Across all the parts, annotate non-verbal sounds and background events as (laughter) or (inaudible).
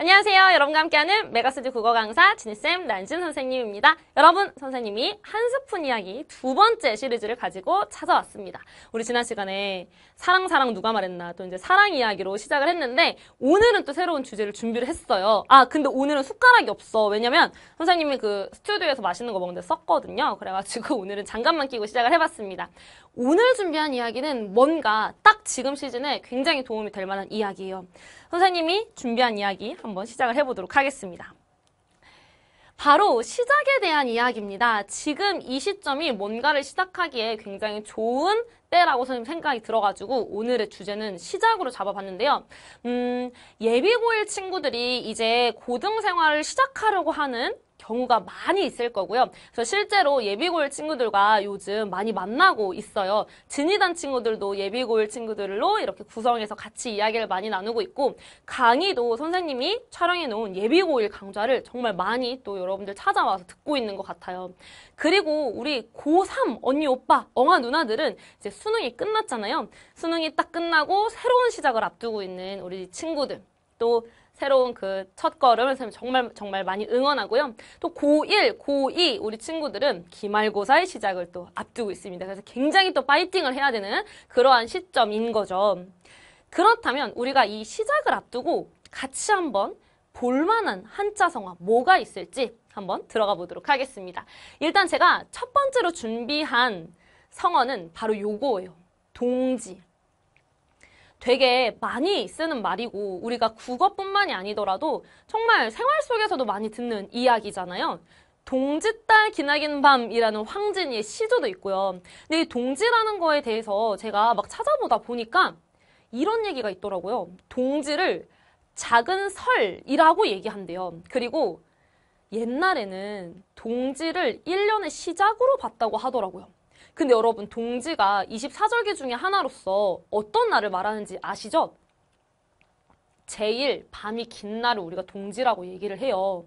안녕하세요. 여러분과 함께하는 메가스튜 국어 강사 진쌤 난진 선생님입니다. 여러분, 선생님이 한 스푼 이야기 두 번째 시리즈를 가지고 찾아왔습니다. 우리 지난 시간에 사랑, 사랑 누가 말했나 또 이제 사랑 이야기로 시작을 했는데 오늘은 또 새로운 주제를 준비를 했어요. 아, 근데 오늘은 숟가락이 없어. 왜냐면 선생님이 그 스튜디오에서 맛있는 거 먹는데 썼거든요. 그래가지고 (laughs) 오늘은 장갑만 끼고 시작을 해봤습니다. 오늘 준비한 이야기는 뭔가 딱 지금 시즌에 굉장히 도움이 될 만한 이야기예요. 선생님이 준비한 이야기 한번 시작을 해보도록 하겠습니다. 바로 시작에 대한 이야기입니다. 지금 이 시점이 뭔가를 시작하기에 굉장히 좋은 때라고 선생님 생각이 들어가지고 오늘의 주제는 시작으로 잡아봤는데요. 음, 예비고일 친구들이 이제 고등생활을 시작하려고 하는 경우가 많이 있을 거고요. 그래서 실제로 예비고일 친구들과 요즘 많이 만나고 있어요. 진이단 친구들도 예비고일 친구들로 이렇게 구성해서 같이 이야기를 많이 나누고 있고 강의도 선생님이 촬영해 놓은 예비고일 강좌를 정말 많이 또 여러분들 찾아와서 듣고 있는 것 같아요. 그리고 우리 고3 언니 오빠 엉아 누나들은 이제 수능이 끝났잖아요. 수능이 딱 끝나고 새로운 시작을 앞두고 있는 우리 친구들 또 새로운 그 첫걸음을 정말 정말 많이 응원하고요. 또 고1, 고2 우리 친구들은 기말고사의 시작을 또 앞두고 있습니다. 그래서 굉장히 또 파이팅을 해야 되는 그러한 시점인 거죠. 그렇다면 우리가 이 시작을 앞두고 같이 한번 볼만한 한자성어 뭐가 있을지 한번 들어가 보도록 하겠습니다. 일단 제가 첫 번째로 준비한 성어는 바로 요거예요. 동지. 되게 많이 쓰는 말이고 우리가 국어뿐만이 아니더라도 정말 생활 속에서도 많이 듣는 이야기잖아요. 동짓달 기나긴 밤이라는 황진이의 시조도 있고요. 근데 이 동지라는 거에 대해서 제가 막 찾아보다 보니까 이런 얘기가 있더라고요. 동지를 작은 설이라고 얘기한대요. 그리고 옛날에는 동지를 1년의 시작으로 봤다고 하더라고요. 근데 여러분 동지가 24절기 중에 하나로서 어떤 날을 말하는지 아시죠? 제일 밤이 긴 날을 우리가 동지라고 얘기를 해요.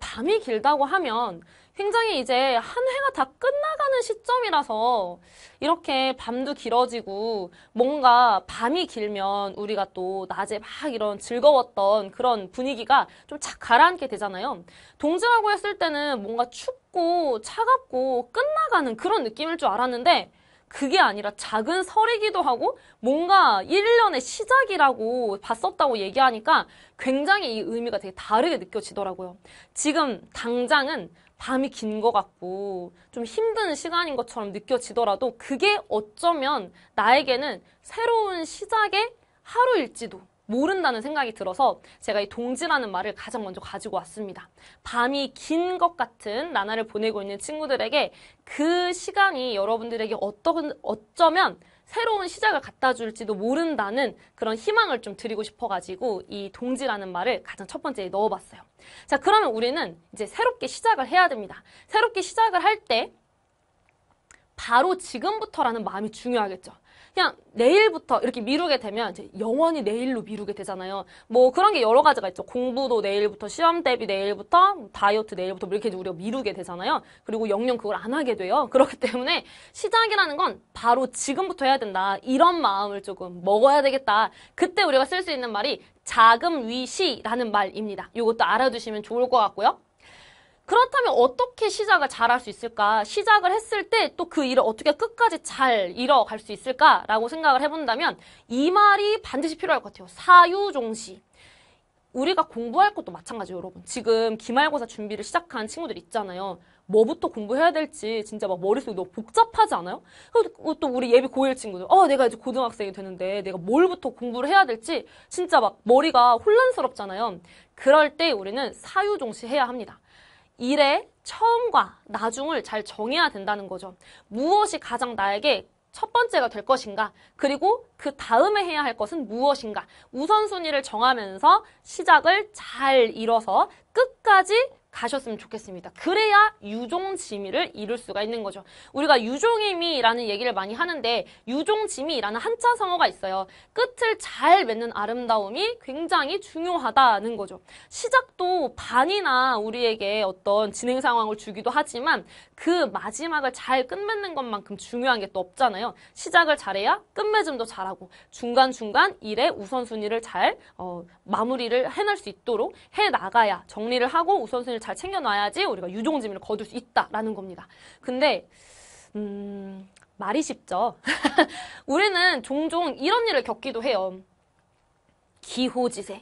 밤이 길다고 하면 굉장히 이제 한해가다 끝나가는 시점이라서 이렇게 밤도 길어지고 뭔가 밤이 길면 우리가 또 낮에 막 이런 즐거웠던 그런 분위기가 좀 착 가라앉게 되잖아요. 동지라고 했을 때는 뭔가 춥고 차갑고 끝나가는 그런 느낌일 줄 알았는데 그게 아니라 작은 설이기도 하고 뭔가 1년의 시작이라고 봤었다고 얘기하니까 굉장히 이 의미가 되게 다르게 느껴지더라고요. 지금 당장은 밤이 긴 것 같고 좀 힘든 시간인 것처럼 느껴지더라도 그게 어쩌면 나에게는 새로운 시작의 하루일지도 모른다는 생각이 들어서 제가 이 동지라는 말을 가장 먼저 가지고 왔습니다. 밤이 긴 것 같은 나날을 보내고 있는 친구들에게 그 시간이 여러분들에게 어떤, 어쩌면 새로운 시작을 갖다 줄지도 모른다는 그런 희망을 좀 드리고 싶어가지고 이 동지라는 말을 가장 첫 번째에 넣어봤어요. 자, 그러면 우리는 이제 새롭게 시작을 해야 됩니다. 새롭게 시작을 할 때 바로 지금부터라는 마음이 중요하겠죠. 그냥 내일부터 이렇게 미루게 되면 영원히 내일로 미루게 되잖아요. 뭐 그런 게 여러 가지가 있죠. 공부도 내일부터, 시험 대비 내일부터, 다이어트 내일부터 뭐 이렇게 우리가 미루게 되잖아요. 그리고 영영 그걸 안 하게 돼요. (laughs) 그렇기 때문에 시작이라는 건 바로 지금부터 해야 된다. 이런 마음을 조금 먹어야 되겠다. 그때 우리가 쓸 수 있는 말이 자금위시라는 말입니다. 이것도 알아두시면 좋을 것 같고요. 그렇다면 어떻게 시작을 잘 할 수 있을까? 시작을 했을 때 또 그 일을 어떻게 끝까지 잘 이뤄갈 수 있을까라고 생각을 해본다면 이 말이 반드시 필요할 것 같아요. 사유종시. 우리가 공부할 것도 마찬가지예요, 여러분. 지금 기말고사 준비를 시작한 친구들 있잖아요. 뭐부터 공부해야 될지 진짜 막 머릿속이 너무 복잡하지 않아요? 그리고 또 우리 예비 고1 친구들, 어, 내가 이제 고등학생이 되는데 내가 뭘부터 공부를 해야 될지 진짜 막 머리가 혼란스럽잖아요. 그럴 때 우리는 사유종시 해야 합니다. 일의 처음과 나중을 잘 정해야 된다는 거죠. 무엇이 가장 나에게 첫 번째가 될 것인가 그리고 그 다음에 해야 할 것은 무엇인가 우선순위를 정하면서 시작을 잘 이뤄서 끝까지 가셨으면 좋겠습니다. 그래야 유종지미를 이룰 수가 있는 거죠. 우리가 유종의미라는 얘기를 많이 하는데 유종지미라는 한자 성어가 있어요. 끝을 잘 맺는 아름다움이 굉장히 중요하다는 거죠. 시작도 반이나 우리에게 어떤 진행 상황을 주기도 하지만 그 마지막을 잘 끝맺는 것만큼 중요한 게 또 없잖아요. 시작을 잘해야 끝맺음도 잘하고 중간중간 일의 우선순위를 잘 어, 마무리를 해낼 수 있도록 해나가야 정리를 하고 우선순위를 잘 챙겨놔야지 우리가 유종지민을 거둘 수 있다라는 겁니다. 근데 음, 말이 쉽죠. (laughs) 우리는 종종 이런 일을 겪기도 해요. 기호지세.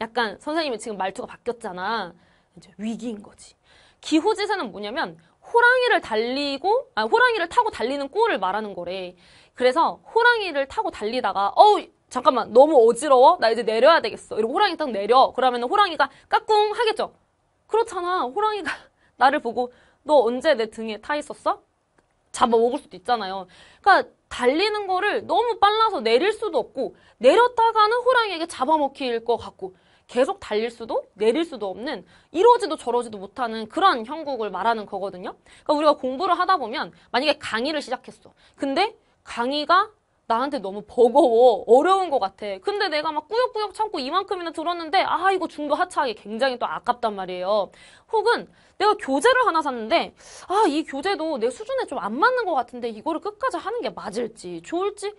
약간 선생님이 지금 말투가 바뀌었잖아. 이제 위기인 거지. 기호지세는 뭐냐면 호랑이를 달리고 아 호랑이를 타고 달리는 꼴을 말하는 거래. 그래서 호랑이를 타고 달리다가 어우 잠깐만 너무 어지러워 나 이제 내려야 되겠어. 이러고 호랑이 딱 내려. 그러면 호랑이가 까꿍 하겠죠. 그렇잖아. 호랑이가 (laughs) 나를 보고 너 언제 내 등에 타 있었어? 잡아먹을 수도 있잖아요. 그러니까 달리는 거를 너무 빨라서 내릴 수도 없고 내렸다가는 호랑이에게 잡아먹힐 것 같고 계속 달릴 수도 내릴 수도 없는 이러지도 저러지도 못하는 그런 형국을 말하는 거거든요. 그러니까 우리가 공부를 하다 보면 만약에 강의를 시작했어. 근데 강의가 나한테 너무 버거워 어려운 것 같아 근데 내가 막 꾸역꾸역 참고 이만큼이나 들었는데 아 이거 중도 하차하기 굉장히 또 아깝단 말이에요 혹은 내가 교재를 하나 샀는데 아 이 교재도 내 수준에 좀 안 맞는 것 같은데 이거를 끝까지 하는 게 맞을지 좋을지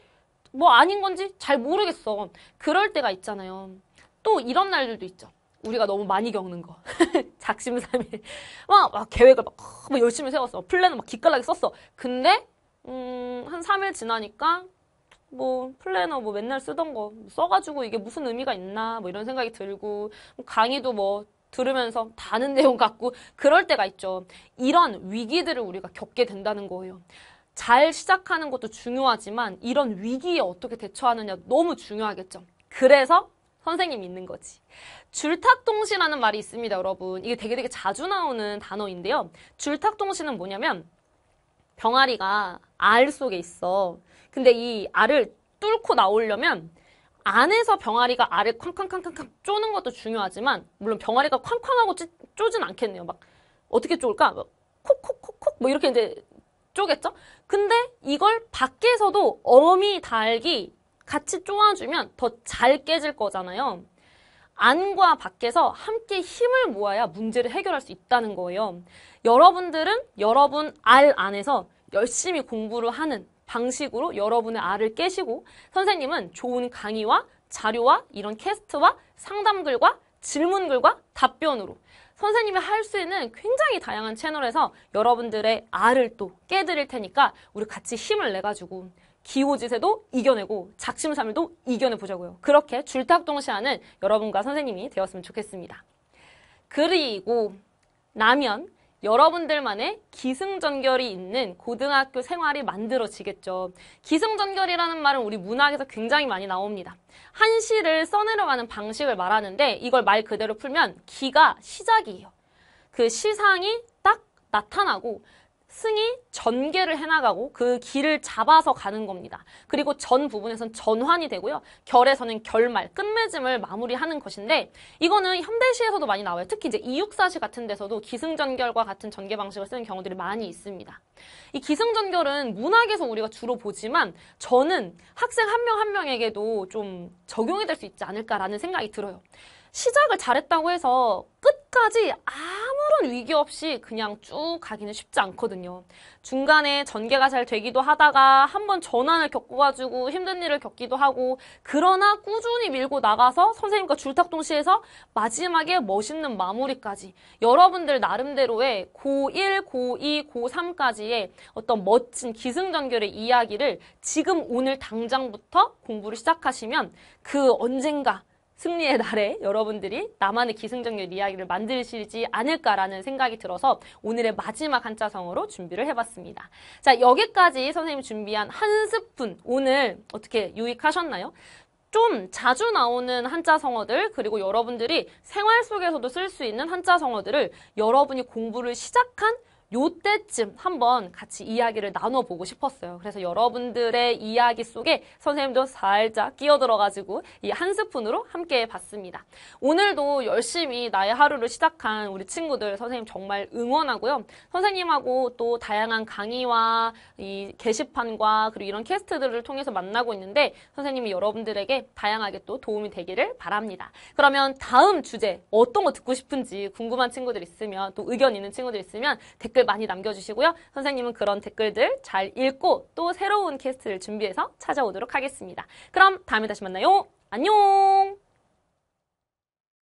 뭐 아닌 건지 잘 모르겠어 그럴 때가 있잖아요 또 이런 날들도 있죠 우리가 너무 많이 겪는 거. (laughs) 작심삼일. 막, 막 계획을 막, 막 열심히 세웠어. 플랜을 막 기깔나게 썼어. 근데, 음, 한 3일 지나니까 뭐 플래너 뭐 맨날 쓰던 거 써가지고 이게 무슨 의미가 있나 뭐 이런 생각이 들고 강의도 뭐 들으면서 다는 내용 같고 그럴 때가 있죠. 이런 위기들을 우리가 겪게 된다는 거예요. 잘 시작하는 것도 중요하지만 이런 위기에 어떻게 대처하느냐 너무 중요하겠죠. 그래서 선생님이 있는 거지. 줄탁동시라는 말이 있습니다, 여러분. 이게 되게 되게 자주 나오는 단어인데요. 줄탁동시는 뭐냐면 병아리가 알 속에 있어. 근데 이 알을 뚫고 나오려면 안에서 병아리가 알을 쾅쾅쾅쾅 쪼는 것도 중요하지만 물론 병아리가 쾅쾅하고 찌, 쪼진 않겠네요. 막 어떻게 쪼을까? 콕콕콕콕 뭐 이렇게 이제 쪼겠죠? 근데 이걸 밖에서도 어미 닭이 같이 쪼아주면 더 잘 깨질 거잖아요. 안과 밖에서 함께 힘을 모아야 문제를 해결할 수 있다는 거예요. 여러분들은 여러분 알 안에서 열심히 공부를 하는 방식으로 여러분의 알을 깨시고 선생님은 좋은 강의와 자료와 이런 캐스트와 상담글과 질문글과 답변으로 선생님이 할 수 있는 굉장히 다양한 채널에서 여러분들의 알을 또 깨드릴 테니까 우리 같이 힘을 내가지고 기호짓에도 이겨내고 작심삼일도 이겨내보자고요. 그렇게 줄탁동시하는 여러분과 선생님이 되었으면 좋겠습니다. 그리고 라면 여러분들만의 기승전결이 있는 고등학교 생활이 만들어지겠죠. 기승전결이라는 말은 우리 문학에서 굉장히 많이 나옵니다. 한시를 써내려가는 방식을 말하는데 이걸 말 그대로 풀면 기가 시작이에요. 그 시상이 딱 나타나고 승이 전개를 해나가고 그 길을 잡아서 가는 겁니다. 그리고 전 부분에선 전환이 되고요. 결에서는 결말, 끝맺음을 마무리하는 것인데 이거는 현대시에서도 많이 나와요. 특히 이제 이육사시 같은 데서도 기승전결과 같은 전개 방식을 쓰는 경우들이 많이 있습니다. 이 기승전결은 문학에서 우리가 주로 보지만 저는 학생 한 명한 한 명에게도 좀 적용이 될 수 있지 않을까라는 생각이 들어요. 시작을 잘했다고 해서 끝 끝까지 아무런 위기 없이 그냥 쭉 가기는 쉽지 않거든요. 중간에 전개가 잘 되기도 하다가 한번 전환을 겪어가지고 힘든 일을 겪기도 하고 그러나 꾸준히 밀고 나가서 선생님과 줄탁 동시에서 마지막에 멋있는 마무리까지 여러분들 나름대로의 고1, 고2, 고3까지의 어떤 멋진 기승전결의 이야기를 지금 오늘 당장부터 공부를 시작하시면 그 언젠가 승리의 날에 여러분들이 나만의 기승전결 이야기를 만드시지 않을까라는 생각이 들어서 오늘의 마지막 한자성어로 준비를 해봤습니다. 자, 여기까지 선생님이 준비한 한 스푼 오늘 어떻게 유익하셨나요? 좀 자주 나오는 한자 성어들 그리고 여러분들이 생활 속에서도 쓸 수 있는 한자 성어들을 여러분이 공부를 시작한 요때쯤 한번 같이 이야기를 나눠보고 싶었어요. 그래서 여러분들의 이야기 속에 선생님도 살짝 끼어들어가지고 이 한 스푼으로 함께 봤습니다. 오늘도 열심히 나의 하루를 시작한 우리 친구들 선생님 정말 응원하고요. 선생님하고 또 다양한 강의와 이 게시판과 그리고 이런 캐스트들을 통해서 만나고 있는데 선생님이 여러분들에게 다양하게 또 도움이 되기를 바랍니다. 그러면 다음 주제 어떤 거 듣고 싶은지 궁금한 친구들 있으면 또 의견 있는 친구들 있으면 댓글 댓글 많이 남겨주시고요. 선생님은 그런 댓글들 잘 읽고 또 새로운 캐스트를 준비해서 찾아오도록 하겠습니다. 그럼 다음에 다시 만나요. 안녕!